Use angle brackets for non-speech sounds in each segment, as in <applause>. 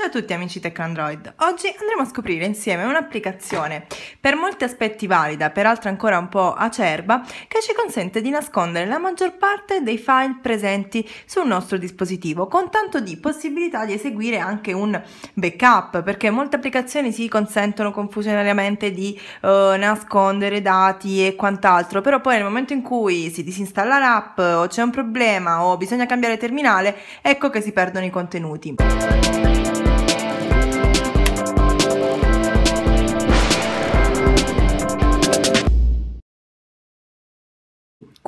Ciao a tutti amici Tech Android. Oggi andremo a scoprire insieme un'applicazione per molti aspetti valida, peraltro ancora un po' acerba, che ci consente di nascondere la maggior parte dei file presenti sul nostro dispositivo, con tanto di possibilità di eseguire anche un backup, perché molte applicazioni si consentono confusionariamente di eh, nascondere dati e quant'altro, però poi nel momento in cui si disinstalla l'app o c'è un problema o bisogna cambiare terminale, ecco che si perdono i contenuti.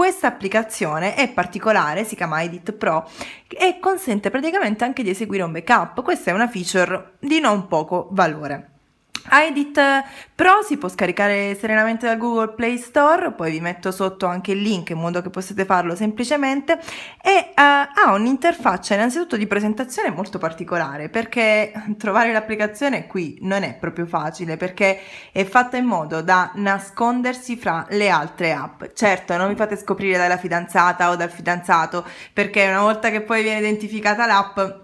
Questa applicazione è particolare, si chiama Edit Pro e consente praticamente anche di eseguire un backup. Questa è una feature di non poco valore. Edit Pro si può scaricare serenamente da Google Play Store, poi vi metto sotto anche il link in modo che possiate farlo semplicemente e uh, ha un'interfaccia innanzitutto di presentazione molto particolare perché trovare l'applicazione qui non è proprio facile perché è fatta in modo da nascondersi fra le altre app. Certo, non vi fate scoprire dalla fidanzata o dal fidanzato perché una volta che poi viene identificata l'app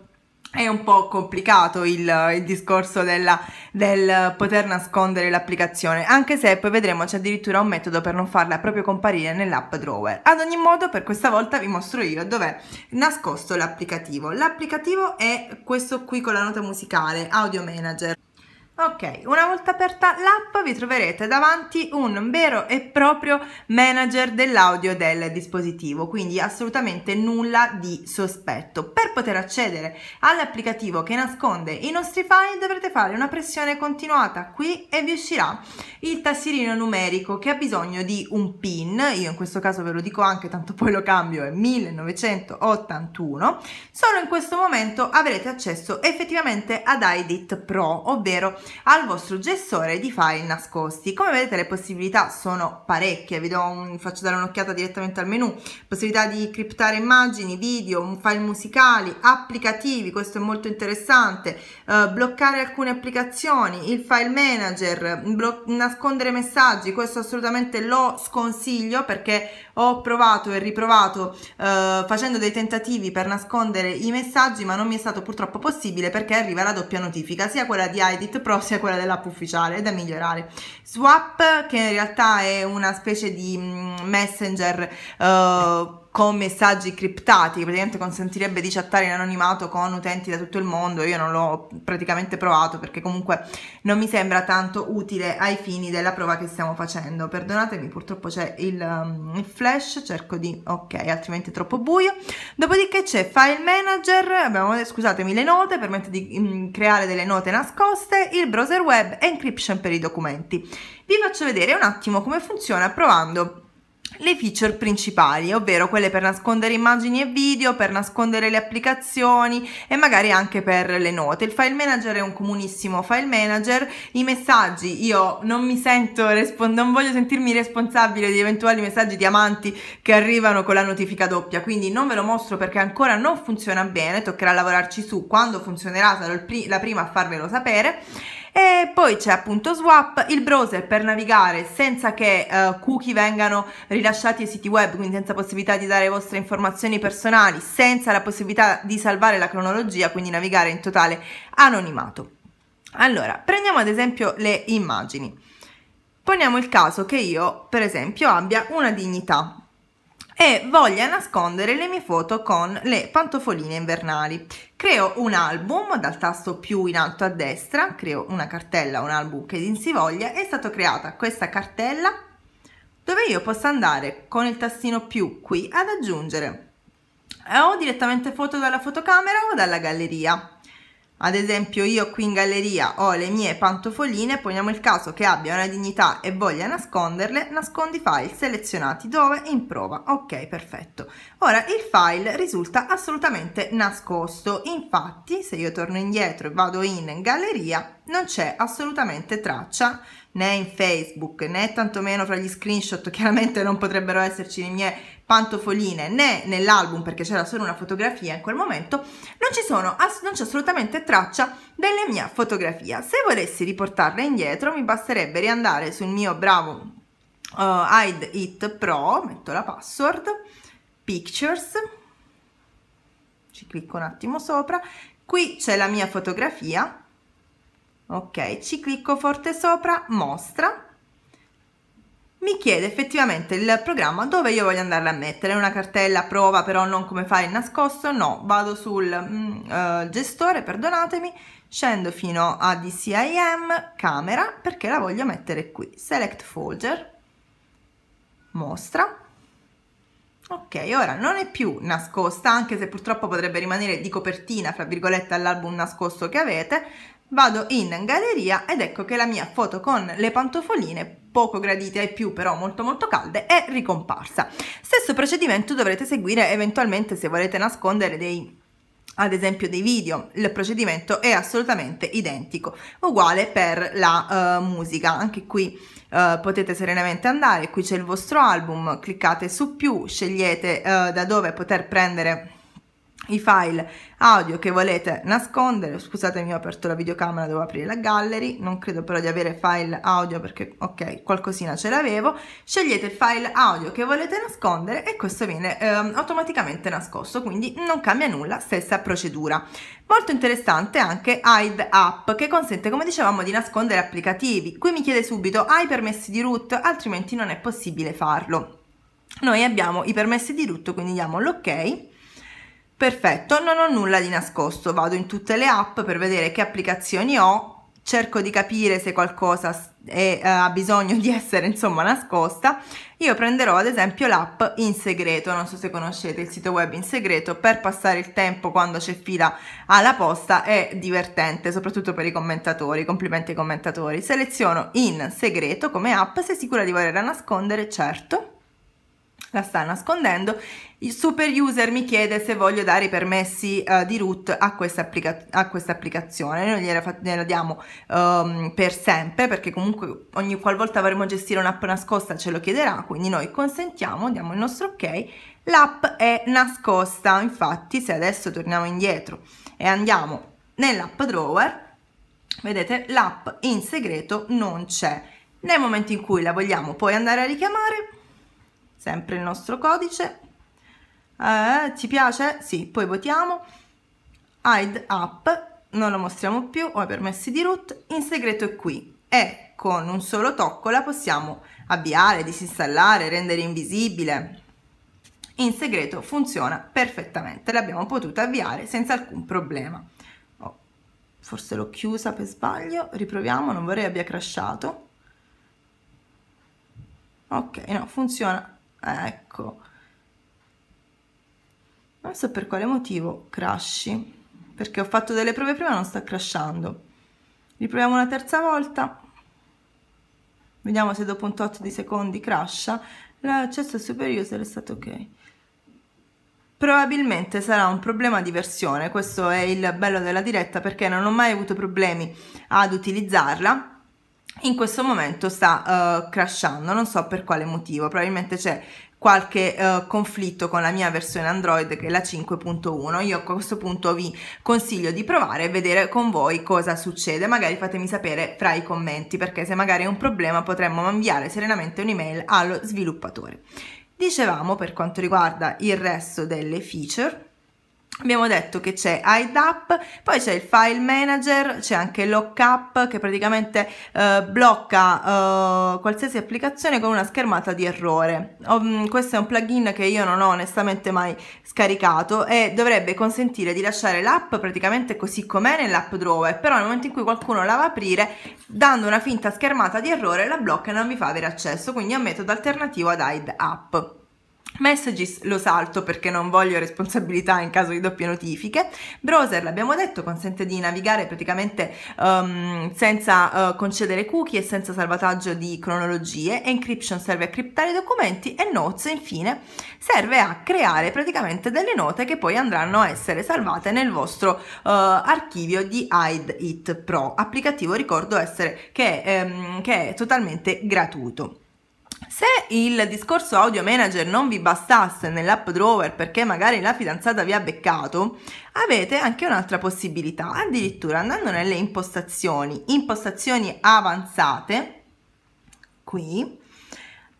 è un po' complicato il, il discorso della, del poter nascondere l'applicazione, anche se poi vedremo c'è addirittura un metodo per non farla proprio comparire nell'app Drawer. Ad ogni modo, per questa volta vi mostro io dov'è nascosto l'applicativo. L'applicativo è questo qui con la nota musicale, Audio Manager. Ok, una volta aperta l'app vi troverete davanti un vero e proprio manager dell'audio del dispositivo, quindi assolutamente nulla di sospetto. Per poter accedere all'applicativo che nasconde i nostri file dovrete fare una pressione continuata qui e vi uscirà il tastierino numerico che ha bisogno di un PIN, io in questo caso ve lo dico anche tanto poi lo cambio, è 1981, solo in questo momento avrete accesso effettivamente ad iDit Pro, ovvero al vostro gestore di file nascosti. Come vedete le possibilità sono parecchie, vi un, faccio dare un'occhiata direttamente al menu, possibilità di criptare immagini, video, file musicali, applicativi, questo è molto interessante, eh, bloccare alcune applicazioni, il file manager, nascondere messaggi, questo assolutamente lo sconsiglio perché ho provato e riprovato eh, facendo dei tentativi per nascondere i messaggi ma non mi è stato purtroppo possibile perché arriva la doppia notifica, sia quella di Edit Pro però sia quella dell'app ufficiale, è da migliorare. Swap, che in realtà è una specie di mm, messenger... Uh, con messaggi criptati, che praticamente consentirebbe di chattare in anonimato con utenti da tutto il mondo. Io non l'ho praticamente provato perché comunque non mi sembra tanto utile ai fini della prova che stiamo facendo. Perdonatemi, purtroppo c'è il, um, il flash, cerco di... ok, altrimenti è troppo buio. Dopodiché c'è File Manager, abbiamo, scusatemi, le note, permette di um, creare delle note nascoste, il browser web e encryption per i documenti. Vi faccio vedere un attimo come funziona provando le feature principali, ovvero quelle per nascondere immagini e video, per nascondere le applicazioni e magari anche per le note. Il file manager è un comunissimo file manager, i messaggi io non mi sento non voglio sentirmi responsabile di eventuali messaggi diamanti che arrivano con la notifica doppia, quindi non ve lo mostro perché ancora non funziona bene, toccherà lavorarci su, quando funzionerà sarò pri la prima a farvelo sapere e poi c'è appunto Swap, il browser per navigare senza che uh, cookie vengano rilasciati ai siti web, quindi senza possibilità di dare le vostre informazioni personali, senza la possibilità di salvare la cronologia, quindi navigare in totale anonimato. Allora, prendiamo ad esempio le immagini. Poniamo il caso che io, per esempio, abbia una dignità e voglia nascondere le mie foto con le pantofoline invernali. Creo un album dal tasto più in alto a destra, creo una cartella, un album che din si voglia, è stata creata questa cartella dove io posso andare con il tastino più qui ad aggiungere o direttamente foto dalla fotocamera o dalla galleria. Ad esempio io qui in galleria ho le mie pantofoline, poniamo il caso che abbia una dignità e voglia nasconderle, nascondi file selezionati dove? In prova, ok perfetto. Ora il file risulta assolutamente nascosto, infatti se io torno indietro e vado in galleria non c'è assolutamente traccia né in Facebook né tantomeno fra gli screenshot, <laughs> chiaramente non potrebbero esserci le mie pantofoline né nell'album perché c'era solo una fotografia in quel momento, non, ci sono, non c'è assolutamente traccia della mia fotografia. Se volessi riportarla indietro mi basterebbe riandare sul mio bravo uh, Hide It Pro, metto la password, Pictures, ci clicco un attimo sopra, qui c'è la mia fotografia, ok ci clicco forte sopra mostra mi chiede effettivamente il programma dove io voglio andare a mettere una cartella prova però non come fare il nascosto no vado sul uh, gestore perdonatemi scendo fino a DCIM camera perché la voglio mettere qui select folder mostra ok ora non è più nascosta anche se purtroppo potrebbe rimanere di copertina fra virgolette all'album nascosto che avete Vado in galleria ed ecco che la mia foto con le pantofoline poco gradite ai più però molto molto calde è ricomparsa. Stesso procedimento dovrete seguire eventualmente se volete nascondere dei ad esempio dei video, il procedimento è assolutamente identico, uguale per la uh, musica, anche qui uh, potete serenamente andare, qui c'è il vostro album, cliccate su più, scegliete uh, da dove poter prendere i file audio che volete nascondere, scusatemi ho aperto la videocamera, devo aprire la gallery, non credo però di avere file audio perché ok, qualcosina ce l'avevo, scegliete il file audio che volete nascondere e questo viene eh, automaticamente nascosto, quindi non cambia nulla, stessa procedura. Molto interessante anche Hide App che consente come dicevamo di nascondere applicativi, qui mi chiede subito hai permessi di root altrimenti non è possibile farlo. Noi abbiamo i permessi di root quindi diamo l'ok Perfetto, non ho nulla di nascosto, vado in tutte le app per vedere che applicazioni ho, cerco di capire se qualcosa è, uh, ha bisogno di essere insomma nascosta. Io prenderò ad esempio l'app In Segreto, non so se conoscete il sito web In Segreto, per passare il tempo quando c'è fila alla posta è divertente, soprattutto per i commentatori, complimenti ai commentatori. Seleziono In Segreto come app, sei sicura di volerla nascondere? Certo la sta nascondendo. Il super user mi chiede se voglio dare i permessi uh, di root a questa, applica- a questa applicazione. Noi gliela, fa- gliela diamo um, per sempre perché comunque ogni qualvolta vorremmo gestire un'app nascosta ce lo chiederà, quindi noi consentiamo, diamo il nostro ok. L'app è nascosta, infatti se adesso torniamo indietro e andiamo nell'app drawer, vedete l'app in segreto non c'è. Nel momento in cui la vogliamo poi andare a richiamare, sempre il nostro codice eh, ci piace? sì, poi votiamo hide app non lo mostriamo più ho i permessi di root in segreto è qui e con un solo tocco la possiamo avviare, disinstallare, rendere invisibile in segreto funziona perfettamente l'abbiamo potuta avviare senza alcun problema oh, forse l'ho chiusa per sbaglio riproviamo non vorrei abbia crashato ok no funziona ecco non so per quale motivo crashi perché ho fatto delle prove prima non sta crashando riproviamo una terza volta vediamo se dopo un tot di secondi crasha l'accesso super user è stato ok probabilmente sarà un problema di versione questo è il bello della diretta perché non ho mai avuto problemi ad utilizzarla in questo momento sta uh, crashando, non so per quale motivo, probabilmente c'è qualche uh, conflitto con la mia versione Android che è la 5.1. Io a questo punto vi consiglio di provare e vedere con voi cosa succede, magari fatemi sapere fra i commenti perché se magari è un problema potremmo inviare serenamente un'email allo sviluppatore. Dicevamo per quanto riguarda il resto delle feature, Abbiamo detto che c'è IDAP, poi c'è il file manager, c'è anche lockup che praticamente eh, blocca eh, qualsiasi applicazione con una schermata di errore. Um, questo è un plugin che io non ho onestamente mai scaricato e dovrebbe consentire di lasciare l'app praticamente così com'è nell'app drawer, però nel momento in cui qualcuno la va a aprire, dando una finta schermata di errore, la blocca e non vi fa avere accesso, quindi è un metodo alternativo ad IDAP. Messages lo salto perché non voglio responsabilità in caso di doppie notifiche. Browser, l'abbiamo detto, consente di navigare praticamente um, senza uh, concedere cookie e senza salvataggio di cronologie. Encryption serve a criptare i documenti e Notes, infine, serve a creare praticamente delle note che poi andranno a essere salvate nel vostro uh, archivio di Hide It Pro, applicativo ricordo essere che, um, che è totalmente gratuito. Se il discorso audio manager non vi bastasse nell'app drawer perché magari la fidanzata vi ha beccato, avete anche un'altra possibilità, addirittura andando nelle impostazioni, impostazioni avanzate, qui,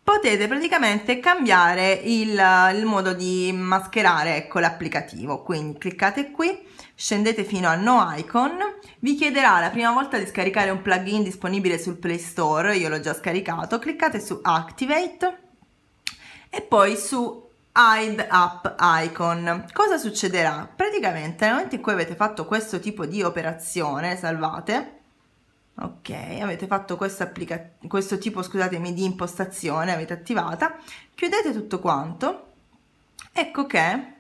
potete praticamente cambiare il, il modo di mascherare ecco, l'applicativo, quindi cliccate qui scendete fino a No Icon, vi chiederà la prima volta di scaricare un plugin disponibile sul Play Store, io l'ho già scaricato, cliccate su Activate e poi su Hide Up Icon. Cosa succederà? Praticamente nel momento in cui avete fatto questo tipo di operazione, salvate, ok, avete fatto questo tipo scusatemi, di impostazione, avete attivata, chiudete tutto quanto, ecco che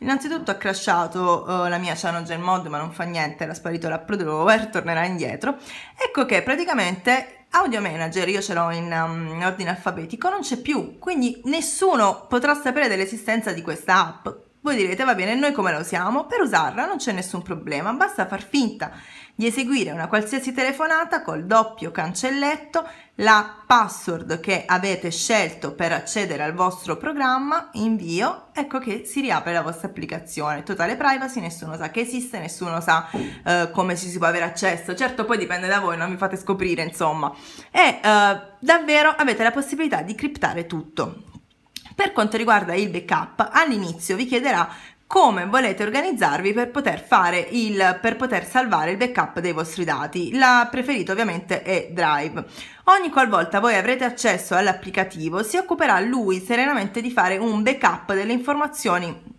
Innanzitutto ha crashato uh, la mia CyanogenMod, mod, ma non fa niente, era sparito l'upload tornerà indietro. Ecco che praticamente Audio Manager, io ce l'ho in, um, mm, in ordine alfabetico, non c'è più, quindi nessuno potrà sapere dell'esistenza di questa app. Voi direte, va bene, noi come la usiamo? Per usarla non c'è nessun problema, basta far finta di eseguire una qualsiasi telefonata col doppio cancelletto, la password che avete scelto per accedere al vostro programma, invio, ecco che si riapre la vostra applicazione. Totale privacy, nessuno sa che esiste, nessuno sa eh, come ci si può avere accesso. Certo, poi dipende da voi, non mi fate scoprire, insomma. E eh, davvero avete la possibilità di criptare tutto. Per quanto riguarda il backup, all'inizio vi chiederà come volete organizzarvi per poter fare il per poter salvare il backup dei vostri dati la preferita ovviamente è drive ogni qualvolta voi avrete accesso all'applicativo si occuperà lui serenamente di fare un backup delle informazioni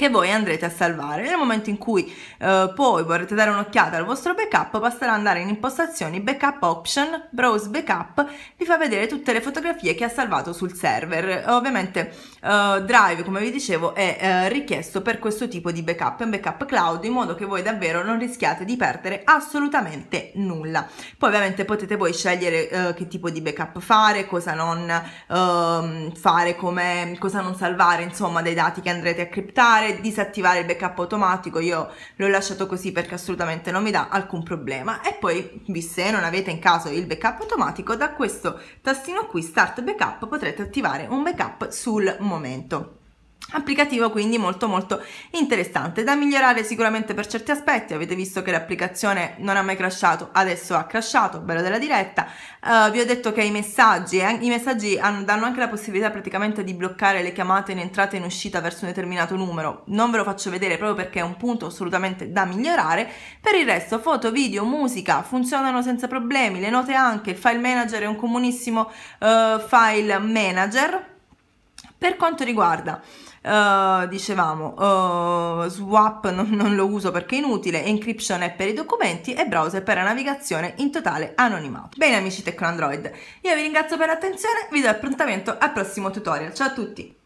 che voi andrete a salvare. Nel momento in cui eh, poi vorrete dare un'occhiata al vostro backup, basterà andare in impostazioni backup option, browse backup, vi fa vedere tutte le fotografie che ha salvato sul server. Ovviamente eh, Drive, come vi dicevo, è eh, richiesto per questo tipo di backup, è un backup cloud, in modo che voi davvero non rischiate di perdere assolutamente nulla. Poi ovviamente potete voi scegliere eh, che tipo di backup fare, cosa non ehm, fare, come, cosa non salvare, insomma, dei dati che andrete a criptare, attivare disattivare il backup automatico io l'ho lasciato così perché assolutamente non mi dà alcun problema e poi se non avete in caso il backup automatico da questo tastino qui start backup potrete attivare un backup sul momento applicativo quindi molto molto interessante da migliorare sicuramente per certi aspetti avete visto che l'applicazione non ha mai crashato adesso ha crashato bello della diretta uh, vi ho detto che i messaggi eh, i messaggi hanno, danno anche la possibilità praticamente di bloccare le chiamate in entrata e in uscita verso un determinato numero non ve lo faccio vedere proprio perché è un punto assolutamente da migliorare per il resto foto video musica funzionano senza problemi le note anche il file manager è un comunissimo uh, file manager per quanto riguarda uh, dicevamo uh, swap non, non, lo uso perché è inutile encryption è per i documenti e browser per la navigazione in totale anonimato bene amici Tecno Android io vi ringrazio per l'attenzione vi do appuntamento al prossimo tutorial ciao a tutti